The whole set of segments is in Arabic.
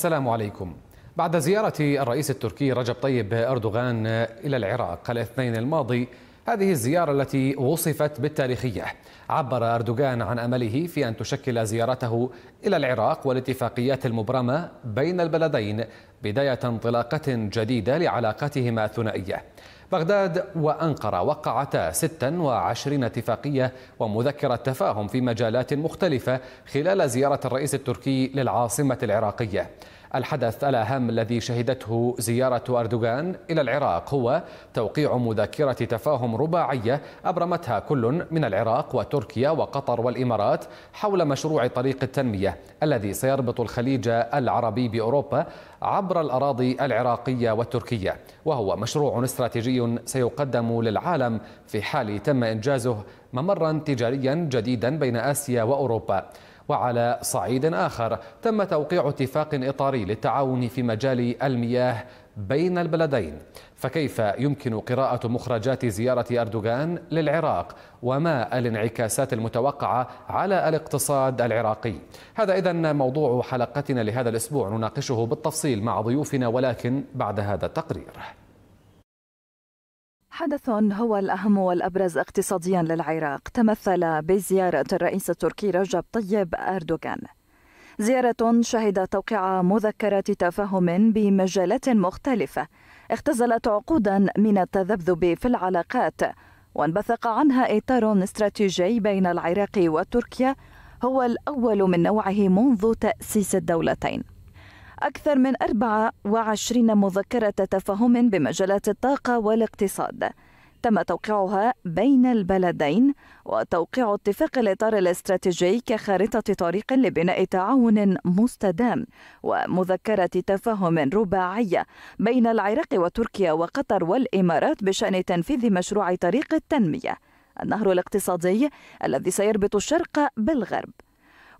السلام عليكم بعد زيارة الرئيس التركي رجب طيب أردوغان إلى العراق الاثنين الماضي هذه الزيارة التي وصفت بالتاريخية عبر أردوغان عن أمله في أن تشكل زيارته إلى العراق والاتفاقيات المبرمة بين البلدين بداية انطلاقة جديدة لعلاقتهما الثنائية بغداد وأنقرة وقعتا 26 اتفاقية ومذكرة تفاهم في مجالات مختلفة خلال زيارة الرئيس التركي للعاصمة العراقية الحدث الأهم الذي شهدته زيارة أردوغان إلى العراق هو توقيع مذكرة تفاهم رباعية أبرمتها كل من العراق وتركيا وقطر والإمارات حول مشروع طريق التنمية الذي سيربط الخليج العربي بأوروبا عبر الأراضي العراقية والتركية وهو مشروع استراتيجي سيقدم للعالم في حال تم إنجازه ممرا تجاريا جديدا بين آسيا وأوروبا وعلى صعيد آخر تم توقيع اتفاق إطاري للتعاون في مجال المياه بين البلدين فكيف يمكن قراءة مخرجات زيارة أردوغان للعراق وما الانعكاسات المتوقعة على الاقتصاد العراقي هذا إذا موضوع حلقتنا لهذا الأسبوع نناقشه بالتفصيل مع ضيوفنا ولكن بعد هذا التقرير حدث هو الأهم والأبرز اقتصاديا للعراق تمثل بزيارة الرئيس التركي رجب طيب أردوغان زيارة شهدت توقيع مذكرات تفاهم بمجالات مختلفة اختزلت عقودا من التذبذب في العلاقات وانبثق عنها إطار استراتيجي بين العراق وتركيا هو الأول من نوعه منذ تأسيس الدولتين أكثر من 24 مذكرة تفاهم بمجالات الطاقة والاقتصاد تم توقيعها بين البلدين وتوقيع اتفاق الإطار الاستراتيجي كخارطة طريق لبناء تعاون مستدام ومذكرة تفاهم رباعية بين العراق وتركيا وقطر والإمارات بشأن تنفيذ مشروع طريق التنمية النهر الاقتصادي الذي سيربط الشرق بالغرب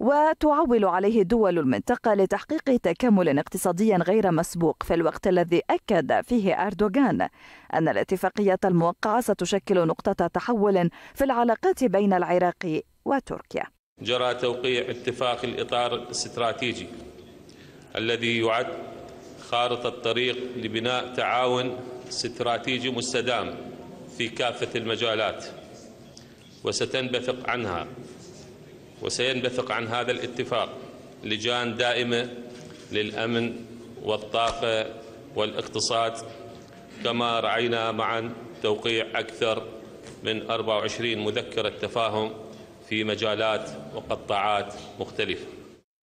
وتعول عليه دول المنطقة لتحقيق تكامل اقتصادي غير مسبوق في الوقت الذي أكد فيه أردوغان أن الاتفاقية الموقعة ستشكل نقطة تحول في العلاقات بين العراق وتركيا جرى توقيع اتفاق الإطار الاستراتيجي الذي يعد خارطة طريق لبناء تعاون استراتيجي مستدام في كافة المجالات وستنبثق عنها وسينبثق عن هذا الاتفاق لجان دائمة للأمن والطاقة والاقتصاد كما رعينا معا توقيع أكثر من 24 مذكرة تفاهم في مجالات وقطاعات مختلفة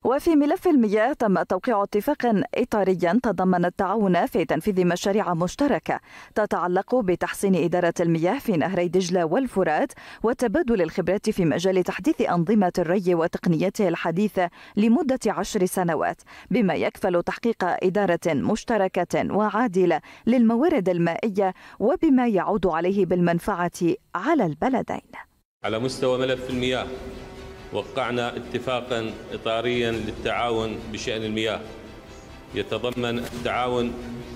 وفي ملف المياه تم توقيع اتفاق إطاريا تضمن التعاون في تنفيذ مشاريع مشتركة تتعلق بتحسين إدارة المياه في نهري دجلة والفرات وتبادل الخبرات في مجال تحديث أنظمة الري وتقنيته الحديثة لمدة عشر سنوات بما يكفل تحقيق إدارة مشتركة وعادلة للموارد المائية وبما يعود عليه بالمنفعة على البلدين على مستوى ملف المياه وقعنا اتفاقا إطاريا للتعاون بشأن المياه يتضمن التعاون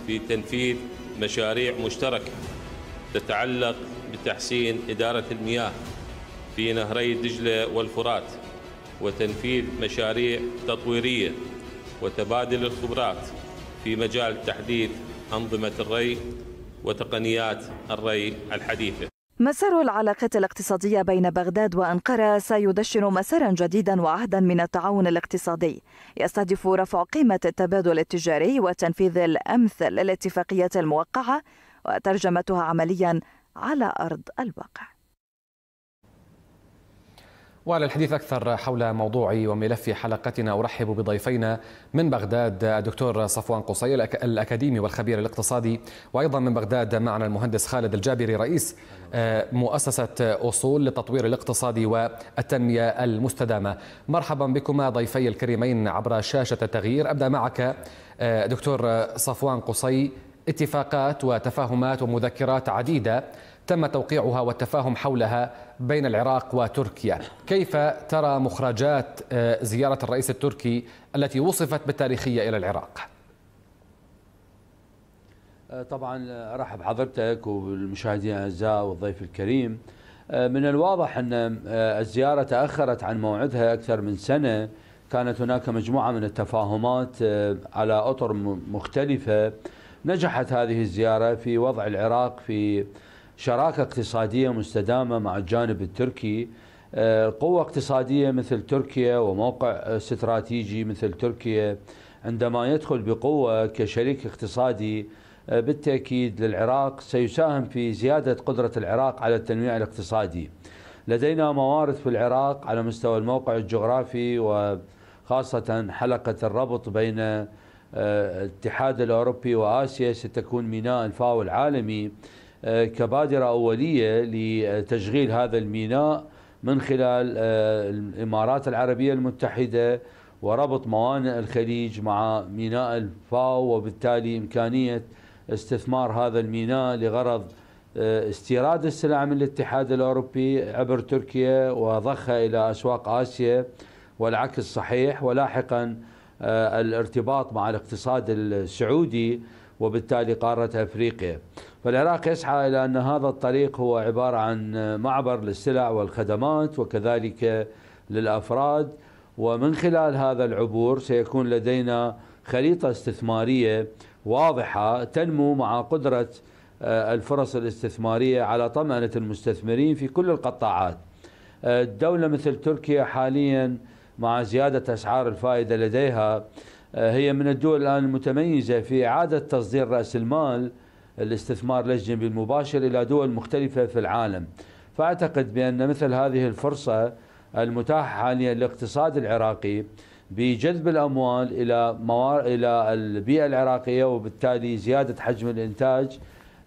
في تنفيذ مشاريع مشتركة تتعلق بتحسين إدارة المياه في نهري دجلة والفرات وتنفيذ مشاريع تطويرية وتبادل الخبرات في مجال تحديث أنظمة الري وتقنيات الري الحديثة مسار العلاقات الاقتصادية بين بغداد وأنقرة سيدشن مسارا جديدا وعهدا من التعاون الاقتصادي يستهدف رفع قيمة التبادل التجاري وتنفيذ الأمثل للاتفاقيات الموقعة وترجمتها عمليا على أرض الواقع وعلى الحديث أكثر حول موضوع وملف حلقتنا أرحب بضيفينا من بغداد الدكتور صفوان قصي الأكاديمي والخبير الاقتصادي وأيضا من بغداد معنا المهندس خالد الجابري رئيس آه، مؤسسة أصول للتطوير الاقتصادي والتنمية المستدامة مرحبا بكما ضيفي الكريمين عبر شاشة التغيير أبدأ معك آه، دكتور صفوان قصي اتفاقات وتفاهمات ومذكرات عديدة تم توقيعها والتفاهم حولها بين العراق وتركيا كيف ترى مخرجات آه، زيارة الرئيس التركي التي وصفت بالتاريخية إلى العراق؟ آه، طبعا آه، ارحب بحضرتك وبالمشاهدين الاعزاء والضيف الكريم من الواضح ان الزياره تاخرت عن موعدها اكثر من سنه كانت هناك مجموعه من التفاهمات على اطر مختلفه نجحت هذه الزياره في وضع العراق في شراكة اقتصادية مستدامة مع الجانب التركي آه، قوة اقتصادية مثل تركيا وموقع استراتيجي مثل تركيا عندما يدخل بقوة كشريك اقتصادي آه، بالتأكيد للعراق سيساهم في زيادة قدرة العراق على التنويع الاقتصادي لدينا موارد في العراق على مستوى الموقع الجغرافي وخاصة حلقة الربط بين آه، الاتحاد الأوروبي وآسيا ستكون ميناء الفاو العالمي آه، كبادرة أولية لتشغيل هذا الميناء من خلال آه، الإمارات العربية المتحدة وربط موانئ الخليج مع ميناء الفاو وبالتالي إمكانية استثمار هذا الميناء لغرض آه، استيراد السلع من الاتحاد الأوروبي عبر تركيا وضخها إلى أسواق آسيا والعكس صحيح ولاحقا الارتباط مع الاقتصاد السعودي وبالتالي قارة أفريقيا فالعراق يسعى إلى أن هذا الطريق هو عبارة عن معبر للسلع والخدمات وكذلك للأفراد ومن خلال هذا العبور سيكون لدينا خريطة استثمارية واضحة تنمو مع قدرة آه، الفرص الاستثمارية على طمأنة المستثمرين في كل القطاعات آه، دولة مثل تركيا حاليا مع زيادة أسعار الفائدة لديها آه، هي من الدول الآن المتميزة في إعادة تصدير رأس المال الاستثمار الأجنبي المباشر إلى دول مختلفة في العالم فأعتقد بأن مثل هذه الفرصة المتاحة حاليا للاقتصاد العراقي بجذب الأموال إلى موار... إلى البيئة العراقية وبالتالي زيادة حجم الإنتاج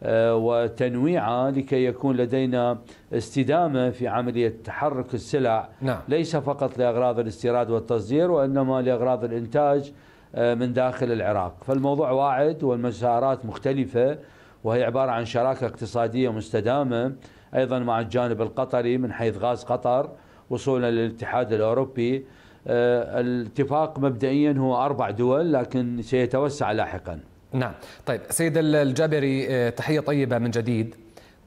آه، وتنويعه لكي يكون لدينا استدامه في عمليه تحرك السلع نعم. ليس فقط لاغراض الاستيراد والتصدير وانما لاغراض الانتاج آه، من داخل العراق، فالموضوع واعد والمسارات مختلفه وهي عبارة عن شراكة اقتصادية مستدامة أيضا مع الجانب القطري من حيث غاز قطر وصولا للاتحاد الأوروبي آه، الاتفاق مبدئيا هو أربع دول لكن سيتوسع لاحقا نعم طيب سيد الجابري آه، تحية طيبة من جديد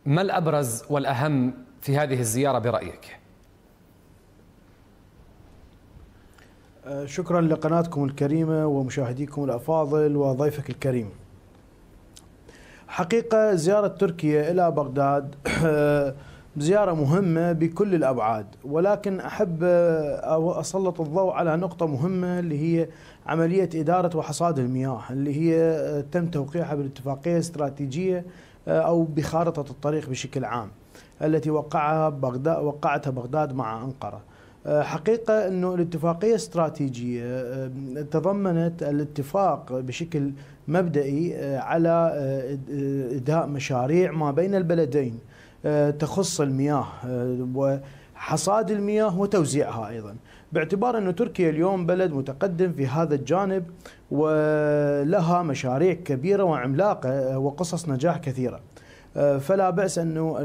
ما الأبرز والأهم في هذه الزيارة برأيك؟ آه، شكرا لقناتكم الكريمة ومشاهديكم الأفاضل وضيفك الكريم حقيقة زيارة تركيا إلى بغداد زيارة مهمة بكل الأبعاد ولكن أحب أسلط الضوء على نقطة مهمة اللي هي عملية إدارة وحصاد المياه اللي هي تم توقيعها بالاتفاقية استراتيجية آه، أو بخارطة الطريق بشكل عام التي وقعها بغداد وقعتها بغداد مع أنقرة آه، حقيقة أنه الاتفاقية استراتيجية آه، تضمنت الاتفاق بشكل مبدئي آه، على آه، إداء مشاريع ما بين البلدين آه، تخص المياه وحصاد المياه وتوزيعها أيضا باعتبار أن تركيا اليوم بلد متقدم في هذا الجانب ولها مشاريع كبيرة وعملاقة وقصص نجاح كثيرة فلا بأس أنه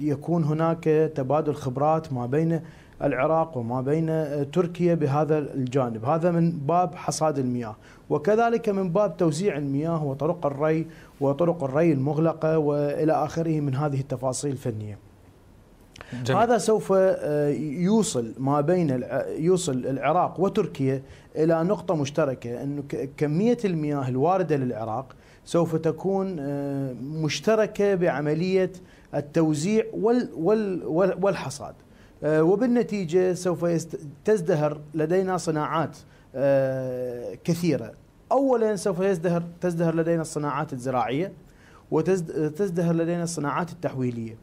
يكون هناك تبادل خبرات ما بين العراق وما بين آه، تركيا بهذا الجانب هذا من باب حصاد المياه وكذلك من باب توزيع المياه وطرق الري وطرق الري المغلقة وإلى آخره من هذه التفاصيل الفنية جميل. هذا سوف آه، يوصل ما بين يوصل العراق وتركيا الى نقطه مشتركه انه كميه المياه الوارده للعراق سوف تكون آه، مشتركه بعمليه التوزيع والحصاد آه، وبالنتيجة سوف تزدهر لدينا صناعات آه، كثيرة أولا سوف يزدهر تزدهر لدينا الصناعات الزراعية وتزدهر لدينا الصناعات التحويلية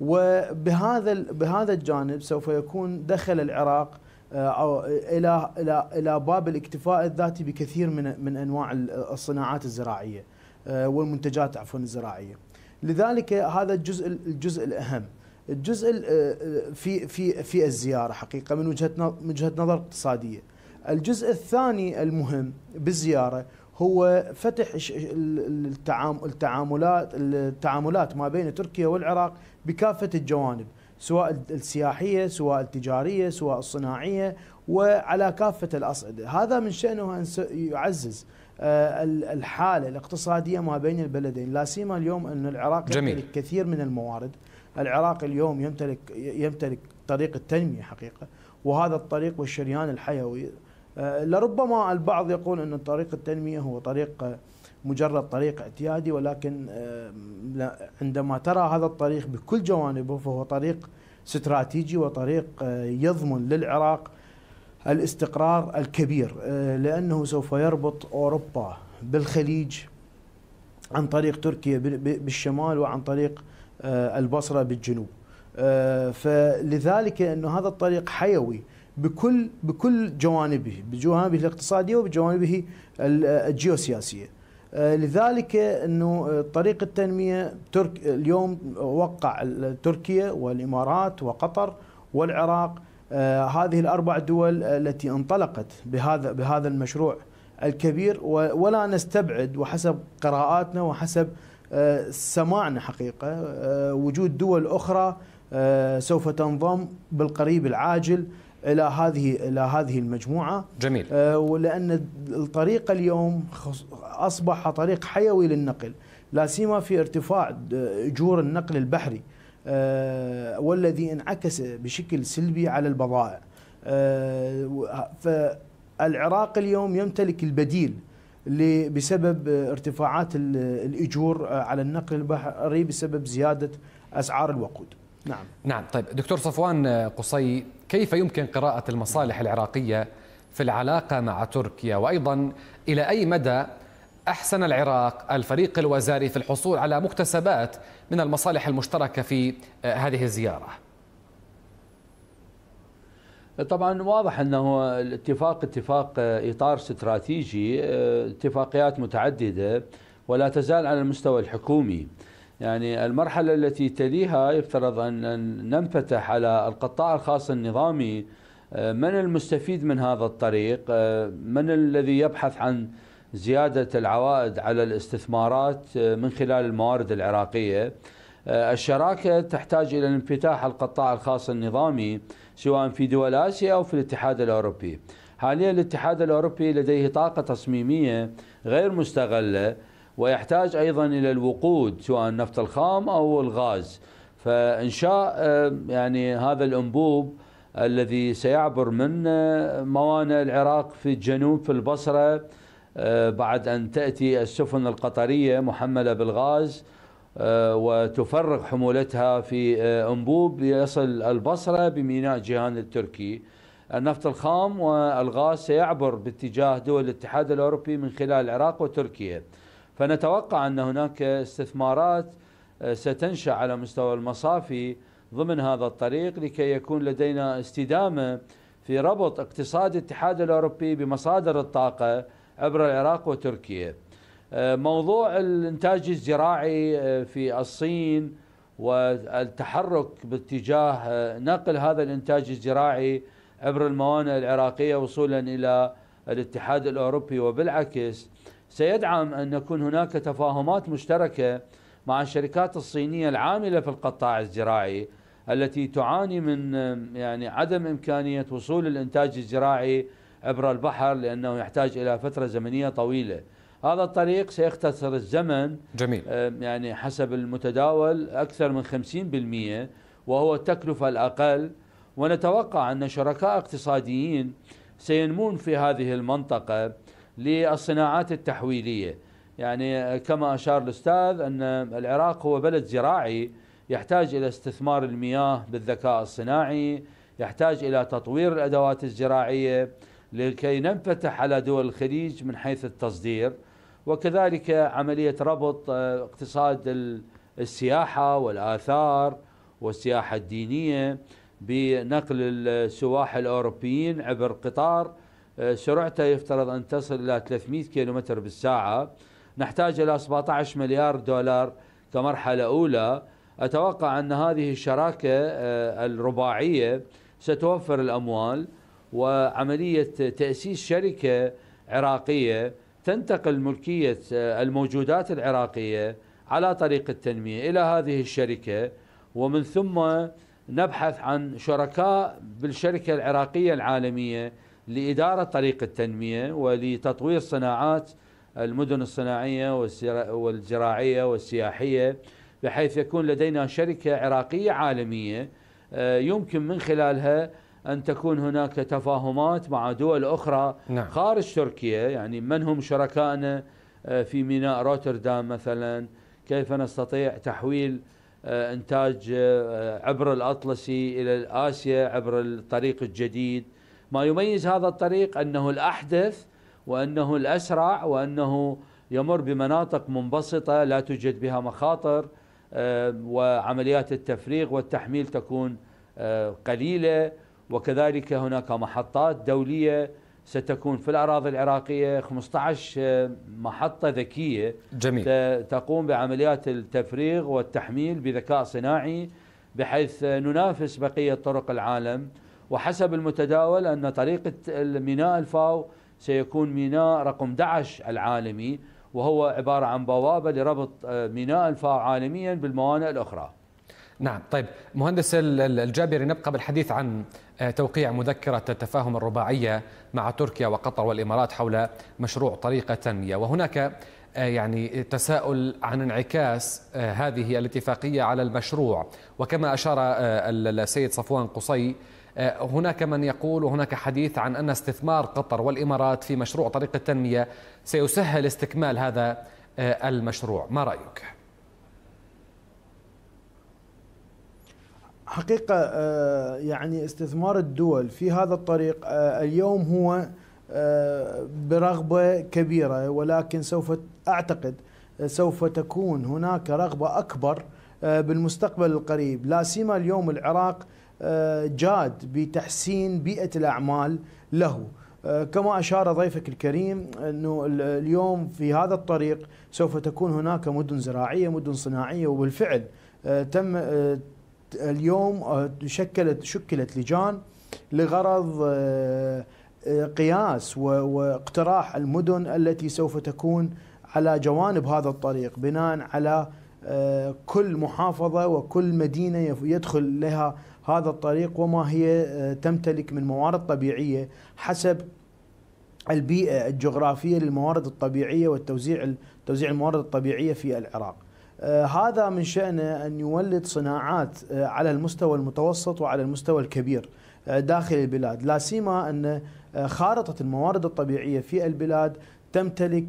وبهذا بهذا الجانب سوف يكون دخل العراق آه، إلى إلى إلى باب الاكتفاء الذاتي بكثير من من أنواع الصناعات الزراعية والمنتجات عفوا الزراعية لذلك هذا الجزء الجزء الأهم الجزء آه، آه، في في في الزياره حقيقه من وجهه من وجهه نظر اقتصاديه. الجزء الثاني المهم بالزياره هو فتح التعاملات التعاملات ما بين تركيا والعراق بكافه الجوانب سواء السياحيه، سواء التجاريه، سواء الصناعيه وعلى كافه الاصعده، هذا من شانه ان يعزز آه، الحاله الاقتصاديه ما بين البلدين، لا سيما اليوم ان العراق جميل. يمتلك كثير من الموارد العراق اليوم يمتلك يمتلك طريق التنميه حقيقه وهذا الطريق والشريان الحيوي آه، لربما البعض يقول ان طريق التنميه هو طريق آه، مجرد طريق اعتيادي ولكن آه، عندما ترى هذا الطريق بكل جوانبه فهو طريق استراتيجي وطريق يضمن للعراق الاستقرار الكبير لانه سوف يربط اوروبا بالخليج عن طريق تركيا بالشمال وعن طريق آه، البصرة بالجنوب آه، فلذلك أنه هذا الطريق حيوي بكل بكل جوانبه بجوانبه الاقتصاديه وبجوانبه آه، الجيوسياسيه لذلك انه طريق التنميه ترك اليوم وقع تركيا والامارات وقطر والعراق هذه الاربع دول التي انطلقت بهذا بهذا المشروع الكبير ولا نستبعد وحسب قراءاتنا وحسب سمعنا حقيقة آه، وجود دول أخرى آه، سوف تنضم بالقريب العاجل الى هذه الى هذه المجموعه جميل آه، ولان الطريق اليوم اصبح طريق حيوي للنقل لا سيما في ارتفاع اجور النقل البحري والذي انعكس بشكل سلبي على البضائع فالعراق اليوم يمتلك البديل بسبب ارتفاعات الاجور آه، على النقل البحري بسبب زياده اسعار الوقود. نعم. نعم، طيب دكتور صفوان آه، قصي، كيف يمكن قراءه المصالح العراقيه في العلاقه مع تركيا وايضا الى اي مدى احسن العراق الفريق الوزاري في الحصول على مكتسبات من المصالح المشتركه في آه، هذه الزياره؟ طبعا واضح انه الاتفاق اتفاق اطار استراتيجي اتفاقيات متعدده ولا تزال على المستوى الحكومي يعني المرحله التي تليها يفترض ان ننفتح على القطاع الخاص النظامي من المستفيد من هذا الطريق من الذي يبحث عن زياده العوائد على الاستثمارات من خلال الموارد العراقيه الشراكه تحتاج الى انفتاح القطاع الخاص النظامي سواء في دول آسيا أو في الاتحاد الأوروبي حاليا الاتحاد الأوروبي لديه طاقة تصميمية غير مستغلة ويحتاج أيضا إلى الوقود سواء النفط الخام أو الغاز فإنشاء آه، يعني هذا الأنبوب الذي سيعبر من آه، موانئ العراق في الجنوب في البصرة آه، بعد أن تأتي السفن القطرية محملة بالغاز آه، وتفرغ حمولتها في أنبوب آه، يصل البصرة بميناء جيهان التركي النفط الخام والغاز سيعبر باتجاه دول الاتحاد الأوروبي من خلال العراق وتركيا فنتوقع أن هناك استثمارات آه، ستنشأ على مستوى المصافي ضمن هذا الطريق لكي يكون لدينا استدامة في ربط اقتصاد الاتحاد الأوروبي بمصادر الطاقة عبر العراق وتركيا آه، موضوع الانتاج الزراعي آه، في الصين والتحرك باتجاه آه، نقل هذا الانتاج الزراعي عبر الموانئ العراقيه وصولا الى الاتحاد الاوروبي وبالعكس سيدعم ان يكون هناك تفاهمات مشتركه مع الشركات الصينيه العامله في القطاع الزراعي التي تعاني من يعني عدم امكانيه وصول الانتاج الزراعي عبر البحر لانه يحتاج الى فتره زمنيه طويله. هذا الطريق سيختصر الزمن جميل آه، يعني حسب المتداول أكثر من 50% وهو التكلفة الأقل ونتوقع أن شركاء اقتصاديين سينمون في هذه المنطقة للصناعات التحويلية يعني آه، كما أشار الأستاذ أن العراق هو بلد زراعي يحتاج إلى استثمار المياه بالذكاء الصناعي يحتاج إلى تطوير الأدوات الزراعية لكي ننفتح على دول الخليج من حيث التصدير وكذلك عملية ربط آه، اقتصاد السياحة والآثار والسياحة الدينية بنقل السواح الأوروبيين عبر قطار آه، سرعته يفترض أن تصل إلى 300 كيلومتر بالساعة نحتاج إلى 17 مليار دولار كمرحلة أولى أتوقع أن هذه الشراكة آه، الرباعية ستوفر الأموال وعملية تأسيس شركة عراقية تنتقل ملكية آه، الموجودات العراقية على طريق التنمية إلى هذه الشركة ومن ثم نبحث عن شركاء بالشركة العراقية العالمية لإدارة طريق التنمية ولتطوير صناعات المدن الصناعية والزراعية والسياحية بحيث يكون لدينا شركة عراقية عالمية آه، يمكن من خلالها أن تكون هناك تفاهمات مع دول أخرى نعم. خارج تركيا يعني من هم شركائنا آه، في ميناء روتردام مثلا كيف نستطيع تحويل آه، إنتاج آه، عبر الأطلسي إلى آسيا عبر الطريق الجديد ما يميز هذا الطريق أنه الأحدث وأنه الأسرع وأنه يمر بمناطق منبسطة لا توجد بها مخاطر وعمليات التفريغ والتحميل تكون قليلة وكذلك هناك محطات دولية ستكون في الأراضي العراقية 15 آه، محطة ذكية جميل. تقوم بعمليات التفريغ والتحميل بذكاء صناعي بحيث ننافس بقية طرق العالم وحسب المتداول أن طريقة ميناء الفاو سيكون ميناء رقم 11 العالمي وهو عبارة عن بوابة لربط آه، ميناء الفاو عالميا بالموانئ الأخرى نعم طيب مهندس الجابري نبقى بالحديث عن آه، توقيع مذكرة التفاهم الرباعية مع تركيا وقطر والإمارات حول مشروع طريقة تنمية وهناك آه، يعني تساؤل عن انعكاس آه، هذه الاتفاقية على المشروع وكما أشار السيد صفوان قصي هناك من يقول وهناك حديث عن أن استثمار قطر والإمارات في مشروع طريق التنمية سيسهل استكمال هذا المشروع ما رأيك؟ حقيقة آه، يعني استثمار الدول في هذا الطريق آه، اليوم هو آه، برغبة كبيرة ولكن سوف أعتقد سوف تكون هناك رغبة أكبر بالمستقبل القريب لا سيما اليوم العراق جاد بتحسين بيئة الأعمال له كما أشار ضيفك الكريم أنه اليوم في هذا الطريق سوف تكون هناك مدن زراعية مدن صناعية وبالفعل تم اليوم آه، شكلت شكلت لجان لغرض آه، آه، قياس واقتراح المدن التي سوف تكون على جوانب هذا الطريق بناء على كل محافظة وكل مدينة يدخل لها هذا الطريق وما هي تمتلك من موارد طبيعية حسب البيئة الجغرافية للموارد الطبيعية والتوزيع توزيع الموارد الطبيعية في العراق آه، هذا من شأنه أن يولد صناعات آه، على المستوى المتوسط وعلى المستوى الكبير آه، داخل البلاد لا سيما أن خارطة الموارد الطبيعية في البلاد تمتلك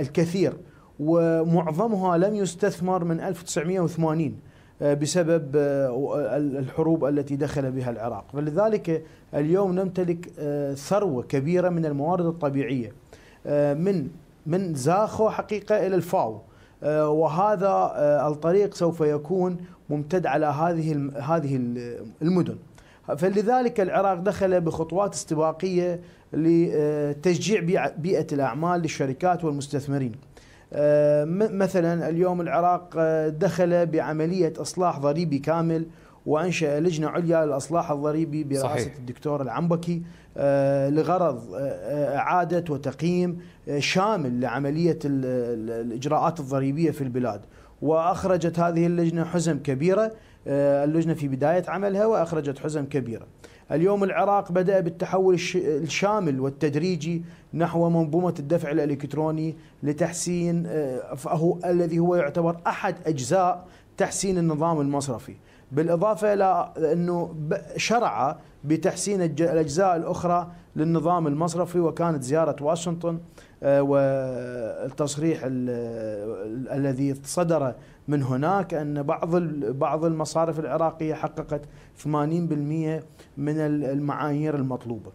الكثير ومعظمها لم يستثمر من 1980 بسبب الحروب التي دخل بها العراق فلذلك اليوم نمتلك ثروة كبيرة من الموارد الطبيعية من من زاخو حقيقة إلى الفاو آه، وهذا آه، الطريق سوف يكون ممتد على هذه هذه المدن فلذلك العراق دخل بخطوات استباقيه لتشجيع آه، بيئه الاعمال للشركات والمستثمرين مثلا اليوم العراق دخل بعمليه اصلاح ضريبي كامل وانشا لجنه عليا للاصلاح الضريبي برئاسه صحيح. الدكتور العنبكي آه، لغرض آه، اعاده وتقييم آه، شامل لعمليه الاجراءات الضريبيه في البلاد واخرجت هذه اللجنه حزم كبيره اللجنه في بدايه عملها واخرجت حزم كبيره. اليوم العراق بدا بالتحول الشامل والتدريجي نحو منظومه الدفع الالكتروني لتحسين الذي هو يعتبر احد اجزاء تحسين النظام المصرفي. بالإضافة إلى أنه شرع بتحسين الأجزاء الأخرى للنظام المصرفي وكانت زيارة واشنطن آه، والتصريح الذي صدر من هناك ان بعض بعض المصارف العراقيه حققت 80% من المعايير المطلوبه.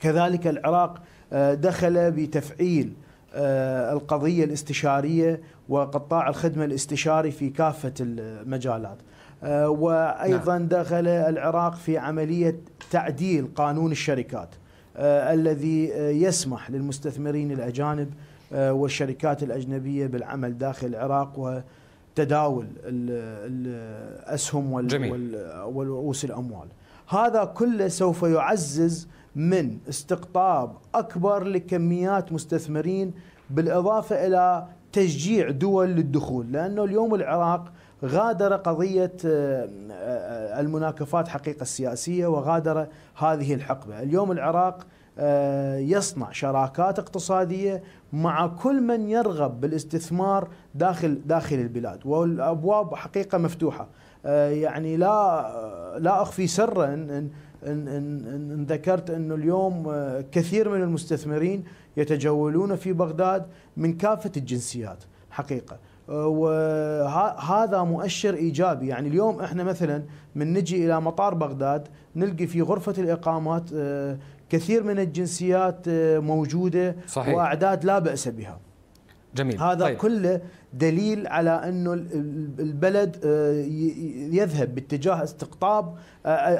كذلك العراق آه، دخل بتفعيل آه، القضيه الاستشاريه وقطاع الخدمه الاستشاري في كافه المجالات. آه، وايضا نعم. دخل العراق في عمليه تعديل قانون الشركات آه، الذي آه، يسمح للمستثمرين الاجانب والشركات الاجنبيه بالعمل داخل العراق وتداول الاسهم ورؤوس الاموال. هذا كله سوف يعزز من استقطاب اكبر لكميات مستثمرين بالاضافه الى تشجيع دول للدخول لانه اليوم العراق غادر قضية آه، آه، المناكفات حقيقة السياسية وغادر هذه الحقبة اليوم العراق آه، يصنع شراكات اقتصادية مع كل من يرغب بالاستثمار داخل داخل البلاد والابواب حقيقه مفتوحه يعني لا لا اخفي سرا ان ان ان, إن, إن ذكرت انه اليوم كثير من المستثمرين يتجولون في بغداد من كافه الجنسيات حقيقه وهذا مؤشر ايجابي يعني اليوم احنا مثلا من نجي الى مطار بغداد نلقي في غرفه الاقامات آه، كثير من الجنسيات آه، موجوده صحيح. واعداد لا باس بها جميل هذا طيب. كله دليل على انه البلد آه، يذهب باتجاه استقطاب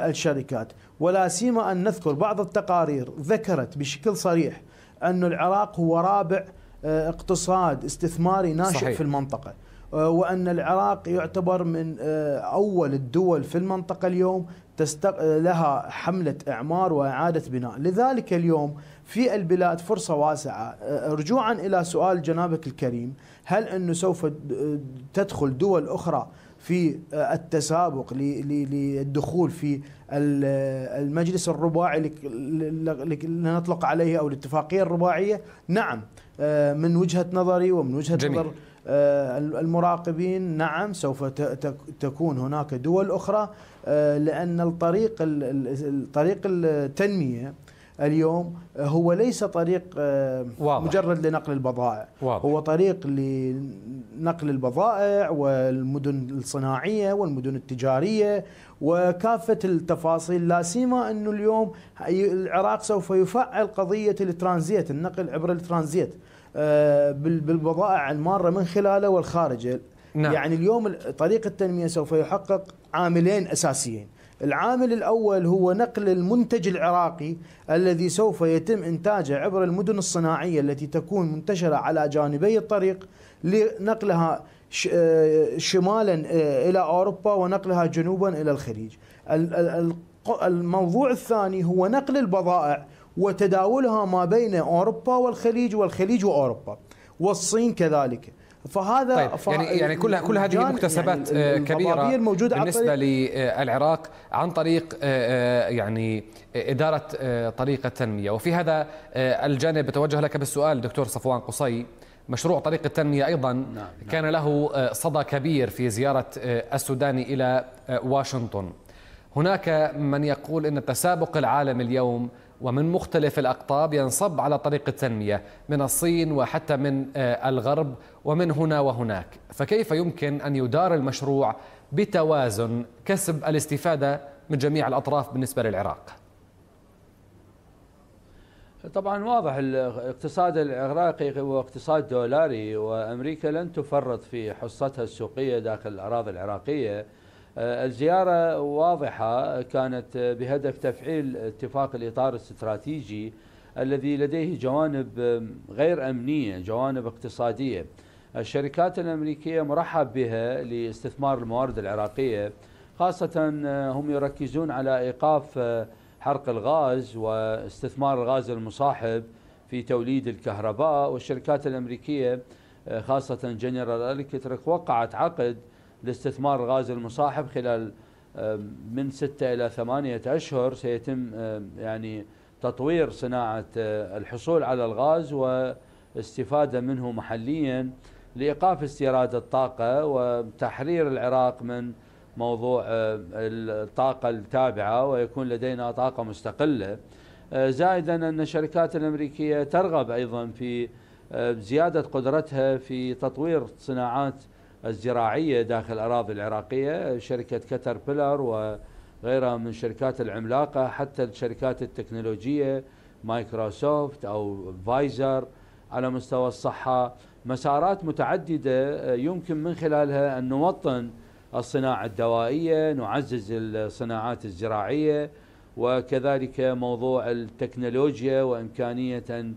الشركات ولا سيما ان نذكر بعض التقارير ذكرت بشكل صريح أن العراق هو رابع آه، اقتصاد استثماري ناشئ صحيح. في المنطقه آه، وان العراق يعتبر من آه، اول الدول في المنطقه اليوم تستق... لها حمله اعمار واعاده بناء، لذلك اليوم في البلاد فرصه واسعه، رجوعا الى سؤال جنابك الكريم، هل انه سوف تدخل دول اخرى في آه، التسابق للدخول في آه، المجلس الرباعي لنطلق عليه أو الاتفاقية الرباعية نعم آه، من وجهة نظري ومن وجهة جميل. نظر المراقبين نعم سوف تكون هناك دول أخرى لأن الطريق الطريق التنمية اليوم آه، هو ليس طريق آه، واضح. مجرد لنقل البضائع واضح. هو طريق لنقل البضائع والمدن الصناعية والمدن التجارية وكافة التفاصيل لا سيما أنه اليوم العراق سوف يفعل قضية الترانزيت النقل عبر الترانزيت آه، بالبضائع المارة من خلاله والخارج نعم. يعني اليوم طريق التنمية سوف يحقق عاملين أساسيين العامل الأول هو نقل المنتج العراقي الذي سوف يتم إنتاجه عبر المدن الصناعية التي تكون منتشرة على جانبي الطريق لنقلها آه، شمالا آه، إلى أوروبا ونقلها جنوبا إلى الخليج الموضوع الثاني هو نقل البضائع وتداولها ما بين أوروبا والخليج والخليج وأوروبا والصين كذلك فهذا طيب ف... يعني يعني كل كل هذه مكتسبات يعني آه، كبيره الموجودة بالنسبه للعراق عن طريق آه، آه، يعني اداره طريق التنميه وفي هذا الجانب بتوجه لك بالسؤال دكتور صفوان قصي مشروع طريق التنمية أيضا نعم, نعم. كان له صدى كبير في زيارة السوداني إلى واشنطن هناك من يقول أن التسابق العالمي اليوم ومن مختلف الأقطاب ينصب على طريق التنمية من الصين وحتى من آه، الغرب ومن هنا وهناك فكيف يمكن أن يدار المشروع بتوازن كسب الاستفادة من جميع الأطراف بالنسبة للعراق طبعا واضح الاقتصاد العراقي هو اقتصاد دولاري وامريكا لن تفرط في حصتها السوقيه داخل الاراضي العراقيه آه، الزيارة واضحة كانت بهدف تفعيل اتفاق الإطار الاستراتيجي الذي لديه جوانب غير أمنية جوانب اقتصادية الشركات الأمريكية مرحب بها لاستثمار الموارد العراقية خاصة آه، هم يركزون على إيقاف آه، حرق الغاز واستثمار الغاز المصاحب في توليد الكهرباء والشركات الأمريكية خاصة جنرال إلكتريك وقعت عقد لاستثمار الغاز المصاحب خلال من ستة إلى ثمانية أشهر سيتم يعني تطوير صناعة آه، الحصول على الغاز واستفادة منه محليا لإيقاف استيراد الطاقة وتحرير العراق من موضوع الطاقة التابعة ويكون لدينا طاقة مستقلة آه، زائدا أن الشركات الأمريكية ترغب أيضا في زيادة قدرتها في تطوير صناعات الزراعية داخل الأراضي العراقية شركة كتر بيلر وغيرها من الشركات العملاقة حتى الشركات التكنولوجية مايكروسوفت أو فايزر على مستوى الصحة مسارات متعددة يمكن من خلالها أن نوطن الصناعة الدوائية نعزز الصناعات الزراعية وكذلك موضوع التكنولوجيا وإمكانية أن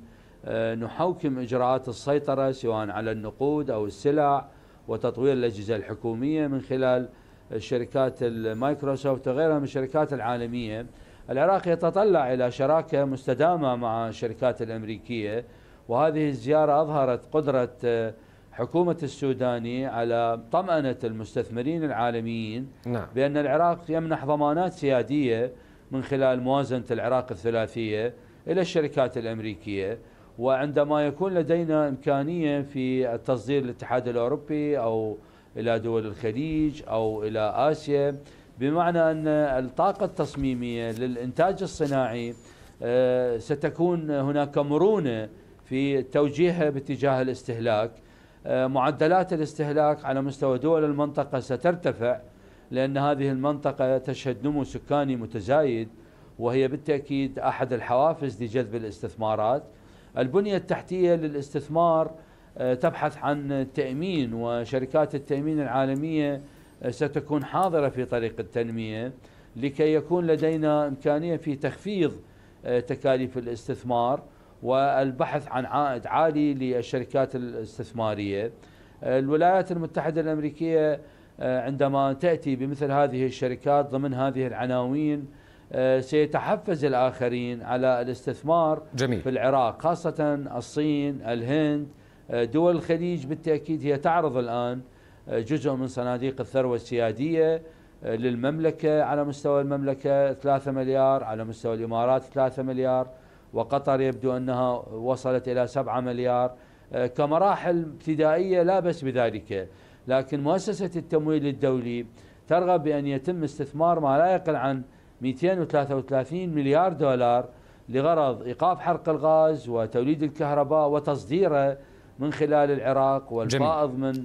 آه، نحوكم إجراءات السيطرة سواء على النقود أو السلع وتطوير الأجهزة الحكومية من خلال الشركات المايكروسوفت وغيرها من الشركات العالمية العراق يتطلع إلى شراكة مستدامة مع الشركات الأمريكية وهذه الزيارة أظهرت قدرة آه، حكومة السوداني على طمأنة المستثمرين العالميين نعم. بأن العراق يمنح ضمانات سيادية من خلال موازنة العراق الثلاثية إلى الشركات الأمريكية وعندما يكون لدينا إمكانية في التصدير للاتحاد الأوروبي أو إلى دول الخليج أو إلى آسيا بمعنى أن الطاقة التصميمية للإنتاج الصناعي آه، ستكون هناك مرونة في توجيهها باتجاه الاستهلاك آه، معدلات الاستهلاك على مستوى دول المنطقة سترتفع لأن هذه المنطقة تشهد نمو سكاني متزايد وهي بالتأكيد أحد الحوافز لجذب الاستثمارات البنية التحتية للاستثمار آه، تبحث عن التأمين وشركات التأمين العالمية آه، ستكون حاضرة في طريق التنمية لكي يكون لدينا إمكانية في تخفيض آه، تكاليف الاستثمار والبحث عن عائد عالي للشركات الاستثمارية الولايات المتحدة الأمريكية عندما تأتي بمثل هذه الشركات ضمن هذه العناوين آه، سيتحفز الآخرين على الاستثمار جميل. في العراق خاصة الصين الهند آه، دول الخليج بالتأكيد هي تعرض الآن آه، جزء من صناديق الثروة السيادية للمملكة على مستوى المملكة 3 مليار على مستوى الإمارات 3 مليار وقطر يبدو أنها وصلت إلى 7 مليار كمراحل ابتدائية لا بس بذلك لكن مؤسسة التمويل الدولي ترغب بأن يتم استثمار ما لا يقل عن 233 مليار دولار لغرض إيقاف حرق الغاز وتوليد الكهرباء وتصديره من خلال العراق والفائض من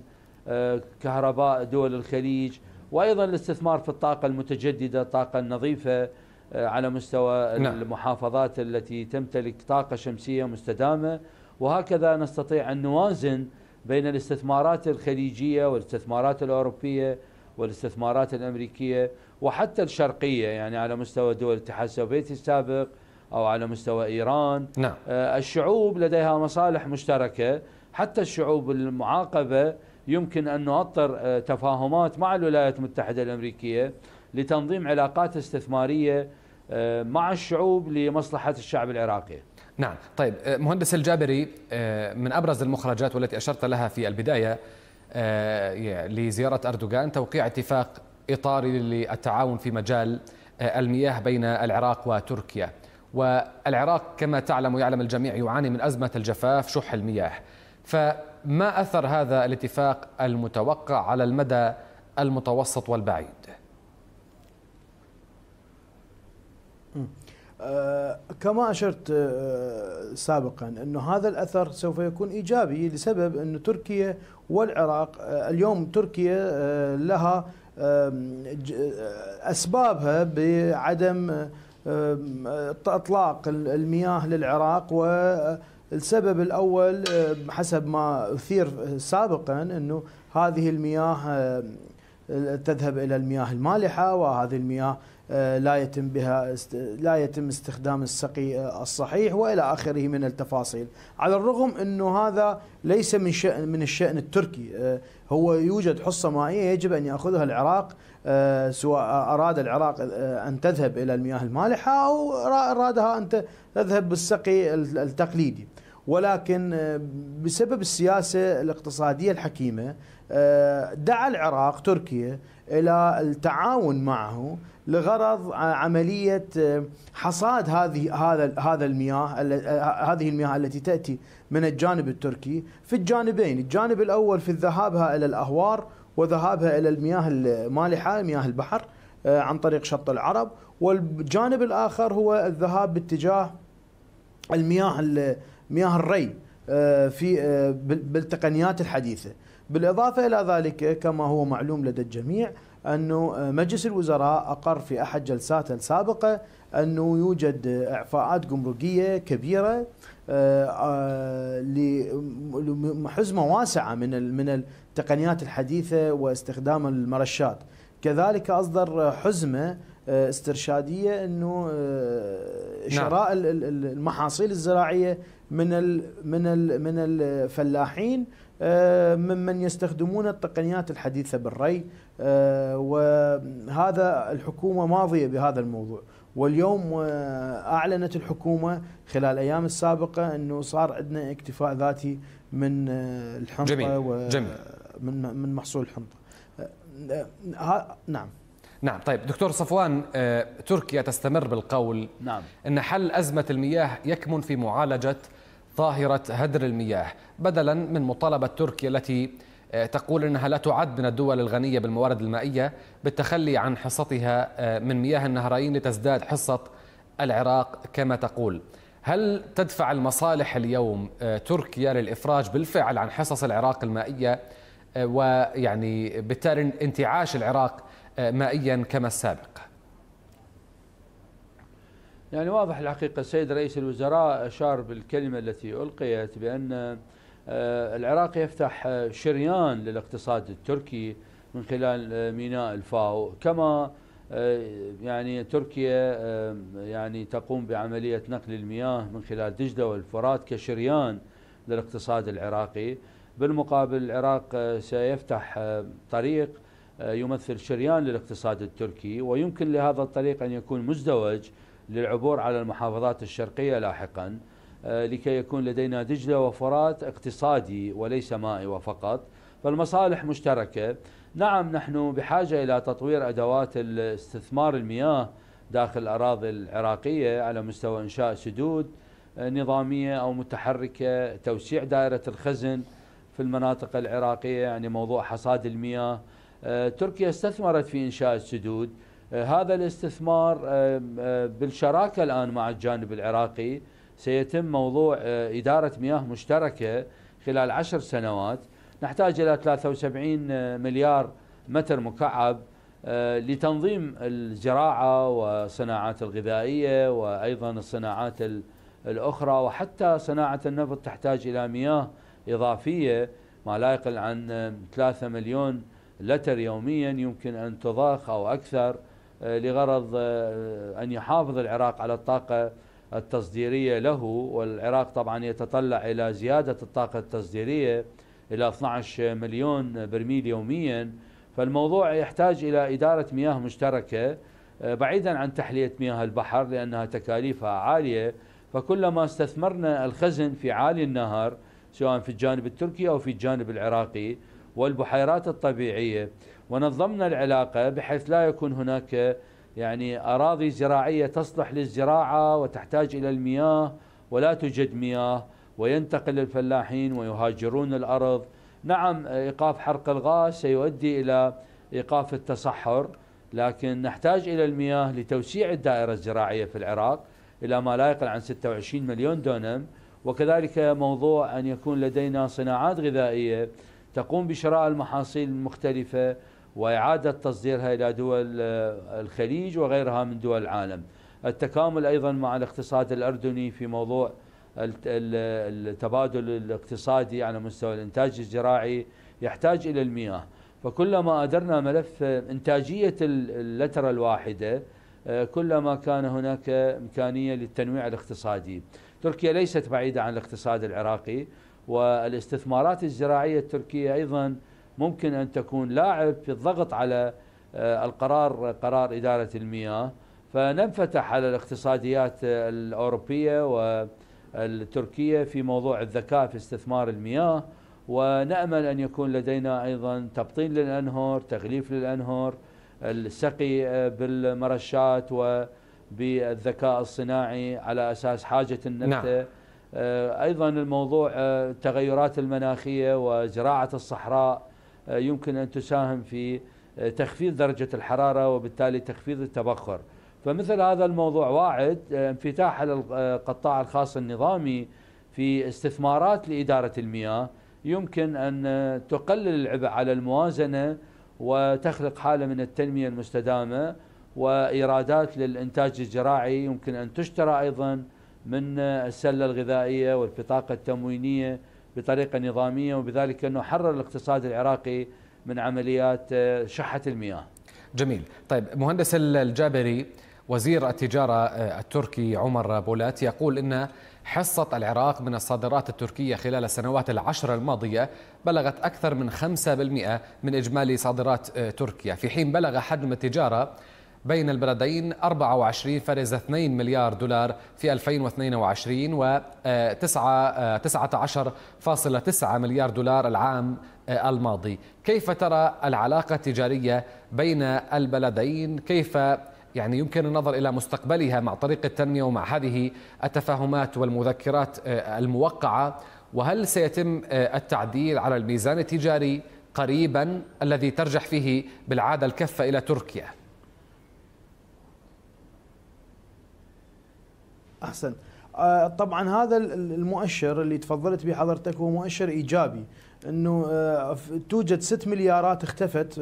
آه، كهرباء دول الخليج وأيضا الاستثمار في الطاقة المتجددة الطاقة النظيفة آه، على مستوى نعم. المحافظات التي تمتلك طاقة شمسية مستدامة وهكذا نستطيع أن نوازن بين الاستثمارات الخليجية والاستثمارات الأوروبية والاستثمارات الأمريكية وحتى الشرقية يعني على مستوى دول الاتحاد السوفيتي السابق أو على مستوى إيران نعم. آه، الشعوب لديها مصالح مشتركة حتى الشعوب المعاقبة يمكن أن نؤطر آه، تفاهمات مع الولايات المتحدة الأمريكية لتنظيم علاقات استثمارية آه، مع الشعوب لمصلحة الشعب العراقي نعم طيب مهندس الجابري من أبرز المخرجات والتي أشرت لها في البداية لزيارة أردوغان توقيع اتفاق إطار للتعاون في مجال آه، المياه بين العراق وتركيا والعراق كما تعلم ويعلم الجميع يعاني من أزمة الجفاف شح المياه فما أثر هذا الاتفاق المتوقع على المدى المتوسط والبعيد آه، كما أشرت آه، سابقا أن هذا الأثر سوف يكون إيجابي لسبب أن تركيا والعراق اليوم تركيا لها اسبابها بعدم اطلاق المياه للعراق والسبب الاول حسب ما اثير سابقا انه هذه المياه تذهب الى المياه المالحه وهذه المياه آه، لا يتم بها لا يتم استخدام السقي آه، الصحيح والى اخره من التفاصيل، على الرغم انه هذا ليس من شأن من الشأن التركي، آه، هو يوجد حصه مائيه يجب ان ياخذها العراق سواء اراد العراق ان تذهب الى المياه المالحه او ارادها ان تذهب بالسقي التقليدي. ولكن بسبب السياسه الاقتصاديه الحكيمه دعا العراق تركيا الى التعاون معه لغرض عمليه حصاد هذه هذا هذا المياه هذه المياه التي تاتي من الجانب التركي في الجانبين، الجانب الاول في ذهابها الى الاهوار وذهابها الى المياه المالحه مياه البحر آه، عن طريق شط العرب، والجانب الاخر هو الذهاب باتجاه المياه مياه الري آه، في آه، بالتقنيات الحديثه. بالاضافه الى ذلك كما هو معلوم لدى الجميع انه مجلس الوزراء اقر في احد جلساته السابقه انه يوجد اعفاءات جمركيه كبيره آه، آه، لحزمه واسعه من من التقنيات الحديثه واستخدام المرشات كذلك اصدر حزمه آه، استرشاديه انه نعم. شراء المحاصيل الزراعيه من من من الفلاحين ممن يستخدمون التقنيات الحديثه بالري آه، وهذا الحكومة ماضية بهذا الموضوع واليوم آه، أعلنت الحكومة خلال أيام السابقة أنه صار عندنا اكتفاء ذاتي من آه، الحنطة جميل. جميل. من من محصول الحنطة نعم نعم طيب دكتور صفوان تركيا تستمر بالقول نعم. أن حل أزمة المياه يكمن في معالجة ظاهرة هدر المياه بدلا من مطالبة تركيا التي آه، تقول انها لا تعد من الدول الغنيه بالموارد المائيه بالتخلي عن حصتها آه، من مياه النهرين لتزداد حصه العراق كما تقول. هل تدفع المصالح اليوم آه، تركيا للافراج بالفعل عن حصص العراق المائيه ويعني بالتالي انتعاش العراق مائيا كما السابق؟ يعني واضح الحقيقه السيد رئيس الوزراء اشار بالكلمه التي القيت بان آه، العراق يفتح آه، شريان للاقتصاد التركي من خلال آه، ميناء الفاو كما يعني تركيا يعني تقوم بعملية نقل المياه من خلال دجلة والفرات كشريان للاقتصاد العراقي بالمقابل العراق سيفتح طريق يمثل شريان للاقتصاد التركي ويمكن لهذا الطريق أن يكون مزدوج للعبور على المحافظات الشرقية لاحقاً آه، لكي يكون لدينا دجلة وفرات اقتصادي وليس مائي وفقط فالمصالح مشتركة نعم نحن بحاجة إلى تطوير أدوات استثمار المياه داخل الأراضي العراقية على مستوى إنشاء سدود آه، نظامية أو متحركة توسيع دائرة الخزن في المناطق العراقية يعني موضوع حصاد المياه آه، تركيا استثمرت في إنشاء السدود هذا الاستثمار بالشراكة الآن مع الجانب العراقي سيتم موضوع آه، إدارة مياه مشتركة خلال عشر سنوات نحتاج إلى 73 آه، مليار متر مكعب آه، لتنظيم الزراعة والصناعات الغذائية وأيضا الصناعات الأخرى وحتى صناعة النفط تحتاج إلى مياه إضافية ما لا يقل عن 3 مليون لتر يوميا يمكن أن تضاخ أو أكثر لغرض أن يحافظ العراق على الطاقة التصديرية له والعراق طبعا يتطلع إلى زيادة الطاقة التصديرية إلى 12 مليون برميل يوميا فالموضوع يحتاج إلى إدارة مياه مشتركة آه، بعيدا عن تحلية مياه البحر لأنها تكاليفها عالية فكلما استثمرنا الخزن في عالي النهر سواء في الجانب التركي أو في الجانب العراقي والبحيرات الطبيعية ونظمنا العلاقة بحيث لا يكون هناك يعني أراضي زراعية تصلح للزراعة وتحتاج إلى المياه ولا توجد مياه وينتقل الفلاحين ويهاجرون الأرض نعم إيقاف حرق الغاز سيؤدي إلى إيقاف التصحر لكن نحتاج إلى المياه لتوسيع الدائرة الزراعية في العراق إلى ما لا يقل عن 26 مليون دونم وكذلك موضوع أن يكون لدينا صناعات غذائية تقوم بشراء المحاصيل المختلفة وإعادة تصديرها إلى دول آه، الخليج وغيرها من دول العالم التكامل أيضا مع الاقتصاد الأردني في موضوع التبادل الاقتصادي على مستوى الإنتاج الزراعي يحتاج إلى المياه فكلما أدرنا ملف آه، إنتاجية اللترة الواحدة آه، كلما كان هناك إمكانية للتنويع الاقتصادي تركيا ليست بعيدة عن الاقتصاد العراقي والاستثمارات الزراعية التركية أيضا ممكن أن تكون لاعب في الضغط على آه، القرار قرار إدارة المياه فننفتح على الاقتصاديات آه، الأوروبية والتركية في موضوع الذكاء في استثمار المياه ونأمل أن يكون لدينا أيضا تبطين للأنهر تغليف للأنهر السقي آه، بالمرشات وبالذكاء الصناعي على أساس حاجة النبتة نعم. أيضا الموضوع التغيرات المناخية وزراعة الصحراء آه، يمكن أن تساهم في آه، تخفيض درجة الحرارة وبالتالي تخفيض التبخر فمثل هذا الموضوع واعد آه، انفتاح القطاع الخاص النظامي في استثمارات لإدارة المياه يمكن أن تقلل العبء على الموازنة وتخلق حالة من التنمية المستدامة وإيرادات للإنتاج الزراعي يمكن أن تشترى أيضا من السلة الغذائية والبطاقة التموينية بطريقة نظامية وبذلك أنه حرر الاقتصاد العراقي من عمليات آه، شحة المياه جميل طيب مهندس الجابري وزير التجارة آه، التركي عمر بولات يقول إن حصة العراق من الصادرات التركية خلال السنوات العشر الماضية بلغت أكثر من 5% من إجمالي صادرات آه، تركيا في حين بلغ حجم التجارة بين البلدين 24.2 مليار دولار في 2022 و 19.9 آه، آه، مليار دولار العام آه، الماضي كيف ترى العلاقة التجارية بين البلدين كيف يعني يمكن النظر الى مستقبلها مع طريق التنميه ومع هذه التفاهمات والمذكرات الموقعه وهل سيتم التعديل على الميزان التجاري قريبا الذي ترجح فيه بالعاده الكفه الى تركيا احسن آه، طبعا هذا المؤشر اللي تفضلت به حضرتك هو مؤشر ايجابي انه آه، توجد 6 مليارات اختفت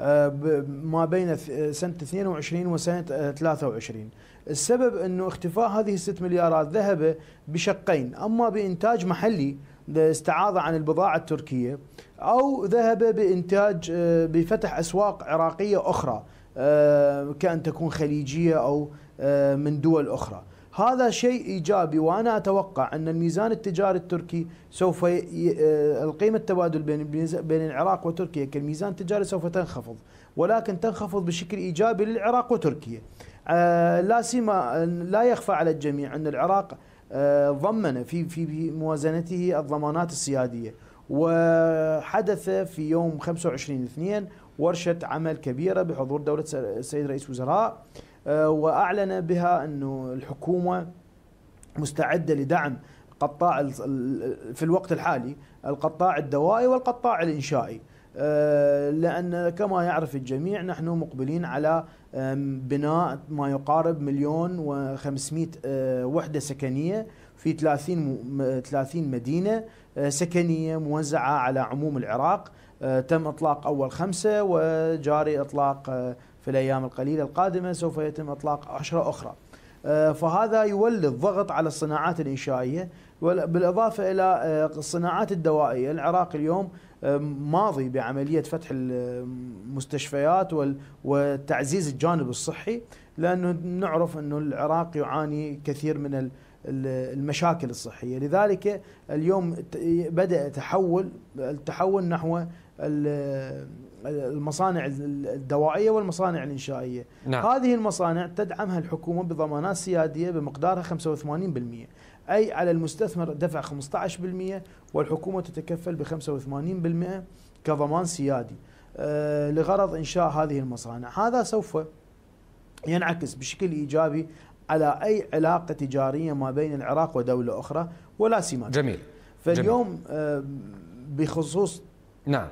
آه، ما بين سنه 22 وسنه 23 السبب انه اختفاء هذه 6 مليارات ذهب بشقين اما بانتاج محلي استعاضة عن البضاعة التركية أو ذهب بإنتاج بفتح أسواق عراقية أخرى كأن تكون خليجية أو من دول أخرى هذا شيء ايجابي وانا اتوقع ان الميزان التجاري التركي سوف ي... آه، القيمه التبادل بين بين العراق وتركيا كالميزان التجاري سوف تنخفض ولكن تنخفض بشكل ايجابي للعراق وتركيا آه، لا سيما لا يخفى على الجميع ان العراق آه، ضمن في في موازنته الضمانات السياديه وحدث في يوم 25 2 ورشه عمل كبيره بحضور دوله السيد رئيس وزراء آه، واعلن بها انه الحكومه مستعده لدعم قطاع في الوقت الحالي القطاع الدوائي والقطاع الانشائي آه، لان كما يعرف الجميع نحن مقبلين على بناء ما يقارب مليون و500 آه، وحده سكنيه في 30 30 مدينه سكنيه موزعه على عموم العراق تم اطلاق اول خمسه وجاري اطلاق في الأيام القليلة القادمة سوف يتم إطلاق عشرة أخرى آه، فهذا يولد ضغط على الصناعات الإنشائية بالإضافة إلى آه، الصناعات الدوائية العراق اليوم آه، ماضي بعملية فتح المستشفيات وتعزيز الجانب الصحي لأنه نعرف أنه العراق يعاني كثير من المشاكل الصحية لذلك اليوم بدأ تحول التحول نحو المصانع الدوائيه والمصانع الانشائيه نعم. هذه المصانع تدعمها الحكومه بضمانات سياديه بمقدارها 85% اي على المستثمر دفع 15% والحكومه تتكفل ب 85% كضمان سيادي أه، لغرض انشاء هذه المصانع هذا سوف ينعكس بشكل ايجابي على اي علاقه تجاريه ما بين العراق ودوله اخرى ولا سيما جميل فاليوم جميل. أه، بخصوص نعم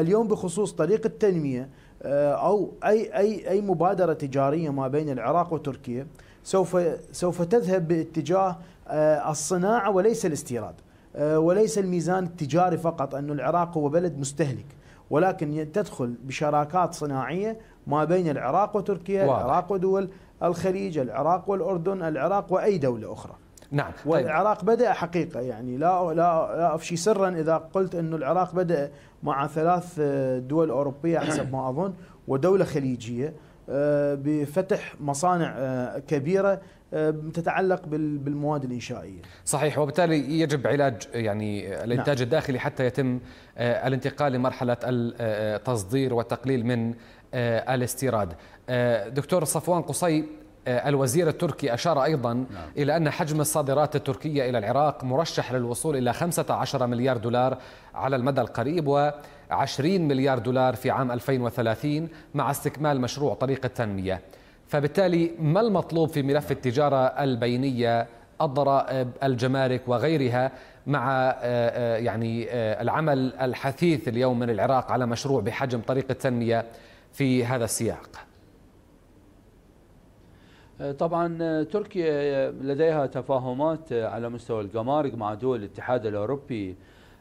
اليوم بخصوص طريق التنمية آه، أو أي أي أي مبادرة تجارية ما بين العراق وتركيا سوف سوف تذهب باتجاه آه، الصناعة وليس الاستيراد آه، وليس الميزان التجاري فقط أن العراق هو بلد مستهلك ولكن تدخل بشراكات صناعية ما بين العراق وتركيا واضح. العراق ودول الخليج العراق والأردن العراق وأي دولة أخرى نعم طيب. والعراق بدأ حقيقة يعني لا لا أفشي سرا إذا قلت إنه العراق بدأ مع ثلاث دول أوروبية حسب ما أظن ودولة خليجية آه، بفتح مصانع آه، كبيرة آه، تتعلق بالمواد الانشائيه. صحيح وبالتالي يجب علاج يعني الانتاج نعم. الداخلي حتى يتم الانتقال لمرحله التصدير والتقليل من الاستيراد. دكتور صفوان قصي آه، الوزير التركي أشار أيضا نعم. إلى أن حجم الصادرات التركية إلى العراق مرشح للوصول إلى 15 مليار دولار على المدى القريب و 20 مليار دولار في عام 2030 مع استكمال مشروع طريق التنمية فبالتالي ما المطلوب في ملف التجارة البينية الضرائب الجمارك وغيرها مع آه، آه، يعني العمل الحثيث اليوم من العراق على مشروع بحجم طريق التنمية في هذا السياق طبعا تركيا لديها تفاهمات على مستوى الجمارك مع دول الاتحاد الاوروبي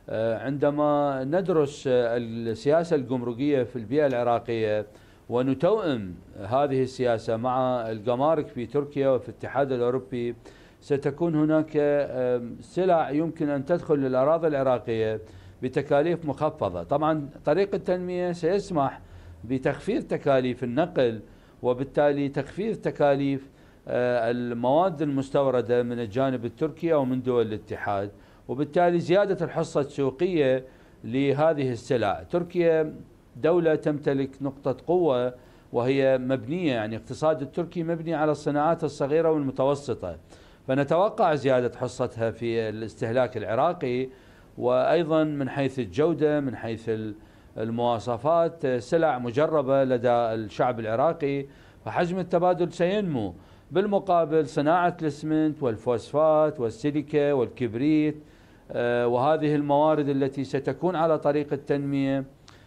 عندما ندرس السياسه الجمركيه في البيئه العراقيه ونتوأم هذه السياسه مع الجمارك في تركيا وفي الاتحاد الاوروبي ستكون هناك سلع يمكن ان تدخل للاراضي العراقيه بتكاليف مخفضه، طبعا طريق التنميه سيسمح بتخفيض تكاليف النقل وبالتالي تخفيض تكاليف آه، المواد المستورده من الجانب التركي او من دول الاتحاد وبالتالي زياده الحصه السوقيه لهذه السلع تركيا دوله تمتلك نقطه قوه وهي مبنيه يعني اقتصاد التركي مبني على الصناعات الصغيره والمتوسطه فنتوقع زياده حصتها في الاستهلاك العراقي وايضا من حيث الجوده من حيث ال المواصفات سلع مجربة لدى الشعب العراقي فحجم التبادل سينمو بالمقابل صناعة الاسمنت والفوسفات والسيليكا والكبريت آه، وهذه الموارد التي ستكون على طريق التنمية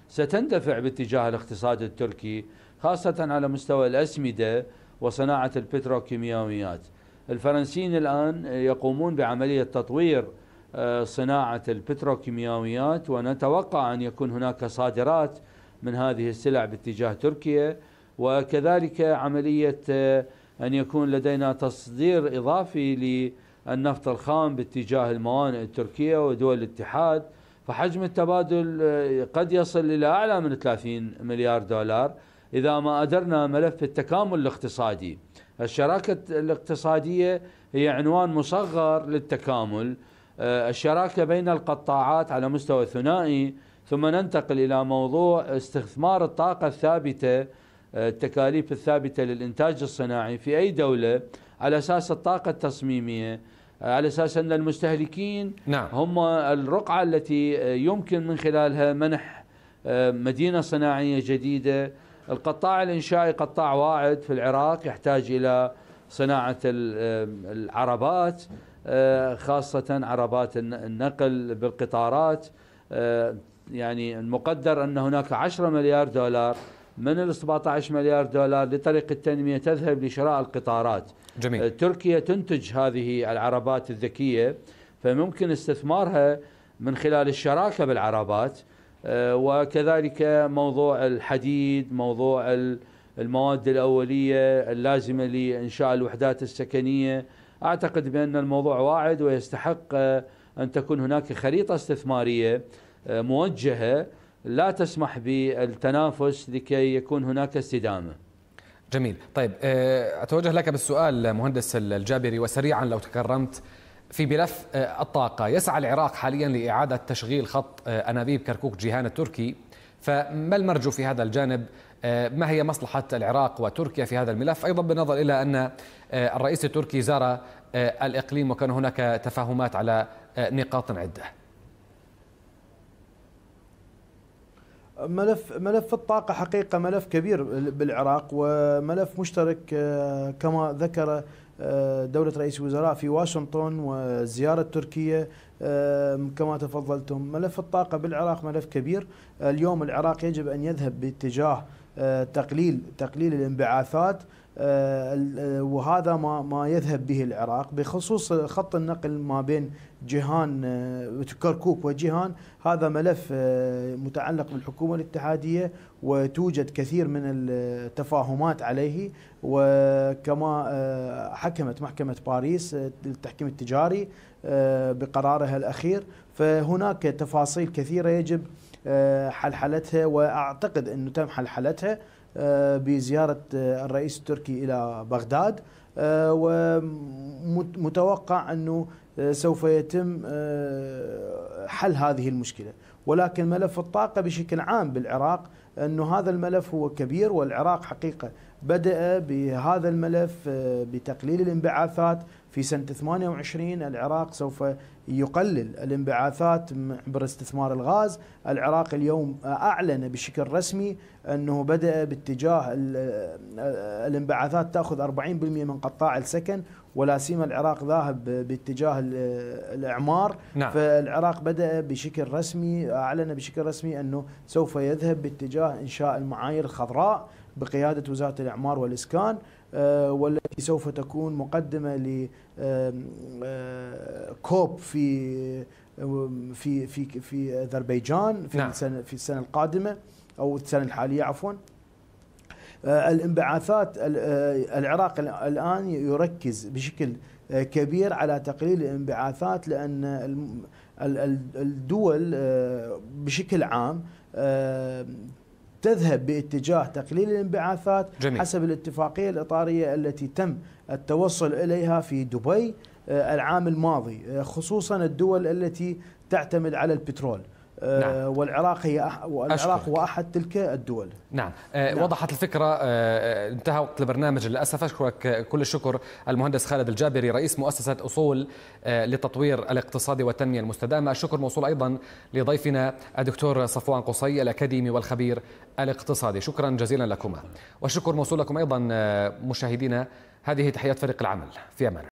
ستندفع باتجاه الاقتصاد التركي خاصة على مستوى الأسمدة وصناعة البتروكيماويات الفرنسيين الآن يقومون بعملية تطوير آه، صناعة البتروكيماويات ونتوقع أن يكون هناك صادرات من هذه السلع باتجاه تركيا وكذلك عملية آه، أن يكون لدينا تصدير إضافي للنفط الخام باتجاه الموانئ التركية ودول الاتحاد فحجم التبادل آه، قد يصل إلى أعلى من 30 مليار دولار إذا ما أدرنا ملف التكامل الاقتصادي الشراكة الاقتصادية هي عنوان مصغر للتكامل آه، الشراكة بين القطاعات على مستوى ثنائي ثم ننتقل إلى موضوع استثمار الطاقة الثابتة آه، التكاليف الثابتة للإنتاج الصناعي في أي دولة على أساس الطاقة التصميمية آه، على أساس أن المستهلكين نعم. هم الرقعة التي يمكن من خلالها منح مدينة صناعية جديدة القطاع الإنشائي قطاع واعد في العراق يحتاج إلى صناعة العربات آه، خاصة عربات النقل بالقطارات آه، يعني المقدر أن هناك 10 مليار دولار من ال 17 مليار دولار لطريق التنمية تذهب لشراء القطارات جميل. آه، تركيا تنتج هذه العربات الذكية فممكن استثمارها من خلال الشراكة بالعربات وكذلك موضوع الحديد موضوع المواد الأولية اللازمة لإنشاء الوحدات السكنية أعتقد بأن الموضوع واعد ويستحق آه، أن تكون هناك خريطة استثمارية آه، موجهة لا تسمح بالتنافس لكي يكون هناك استدامه. جميل، طيب آه، اتوجه لك بالسؤال مهندس الجابري وسريعا لو تكرمت في ملف الطاقه، يسعى العراق حاليا لاعاده تشغيل خط انابيب كركوك جيهان التركي، فما المرجو في هذا الجانب؟ آه، ما هي مصلحة العراق وتركيا في هذا الملف أيضا بالنظر إلى أن آه، الرئيس التركي زار آه، الإقليم وكان هناك تفاهمات على نقاط عدة ملف ملف الطاقة حقيقة ملف كبير بالعراق وملف مشترك كما ذكر دولة رئيس الوزراء في واشنطن والزيارة التركية كما تفضلتم ملف الطاقة بالعراق ملف كبير اليوم العراق يجب أن يذهب باتجاه تقليل تقليل الانبعاثات آه، وهذا ما ما يذهب به العراق بخصوص خط النقل ما بين جهان آه، كركوك وجهان هذا ملف آه، متعلق بالحكومه الاتحاديه وتوجد كثير من التفاهمات عليه وكما حكمت محكمه باريس التحكيم التجاري بقرارها الاخير فهناك تفاصيل كثيره يجب آه، حلحلتها واعتقد انه تم حلحلتها آه، بزياره آه، الرئيس التركي الى بغداد ومتوقع انه سوف يتم حل هذه المشكله ولكن ملف الطاقه بشكل عام بالعراق انه هذا الملف هو كبير والعراق حقيقه بدأ بهذا الملف بتقليل الانبعاثات في سنة 28 العراق سوف يقلل الانبعاثات عبر استثمار الغاز العراق اليوم أعلن بشكل رسمي أنه بدأ باتجاه الانبعاثات تأخذ 40% من قطاع السكن ولا سيما العراق ذاهب باتجاه الاعمار نعم. فالعراق بدا بشكل رسمي اعلن بشكل رسمي انه سوف يذهب باتجاه انشاء المعايير الخضراء بقياده وزاره الاعمار والاسكان آه، والتي سوف تكون مقدمة لكوب آه، في في في في أذربيجان في نعم. السنة في السنة القادمة أو السنة الحالية عفوا آه، الانبعاثات العراق الآن يركز بشكل كبير على تقليل الانبعاثات لأن الدول بشكل عام تذهب باتجاه تقليل الانبعاثات جميل. حسب الاتفاقية الإطارية التي تم التوصل إليها في دبي آه، العام الماضي آه، خصوصا الدول التي تعتمد على البترول نعم. آه، والعراق هي والعراق أشكرك. واحد تلك الدول نعم. آه، نعم وضحت الفكره آه، انتهى وقت البرنامج للاسف اشكرك كل الشكر المهندس خالد الجابري رئيس مؤسسه اصول للتطوير الاقتصادي والتنميه المستدامه الشكر موصول ايضا لضيفنا الدكتور صفوان قصي الاكاديمي والخبير الاقتصادي شكرا جزيلا لكما والشكر موصول لكم ايضا مشاهدينا هذه تحيات فريق العمل في امان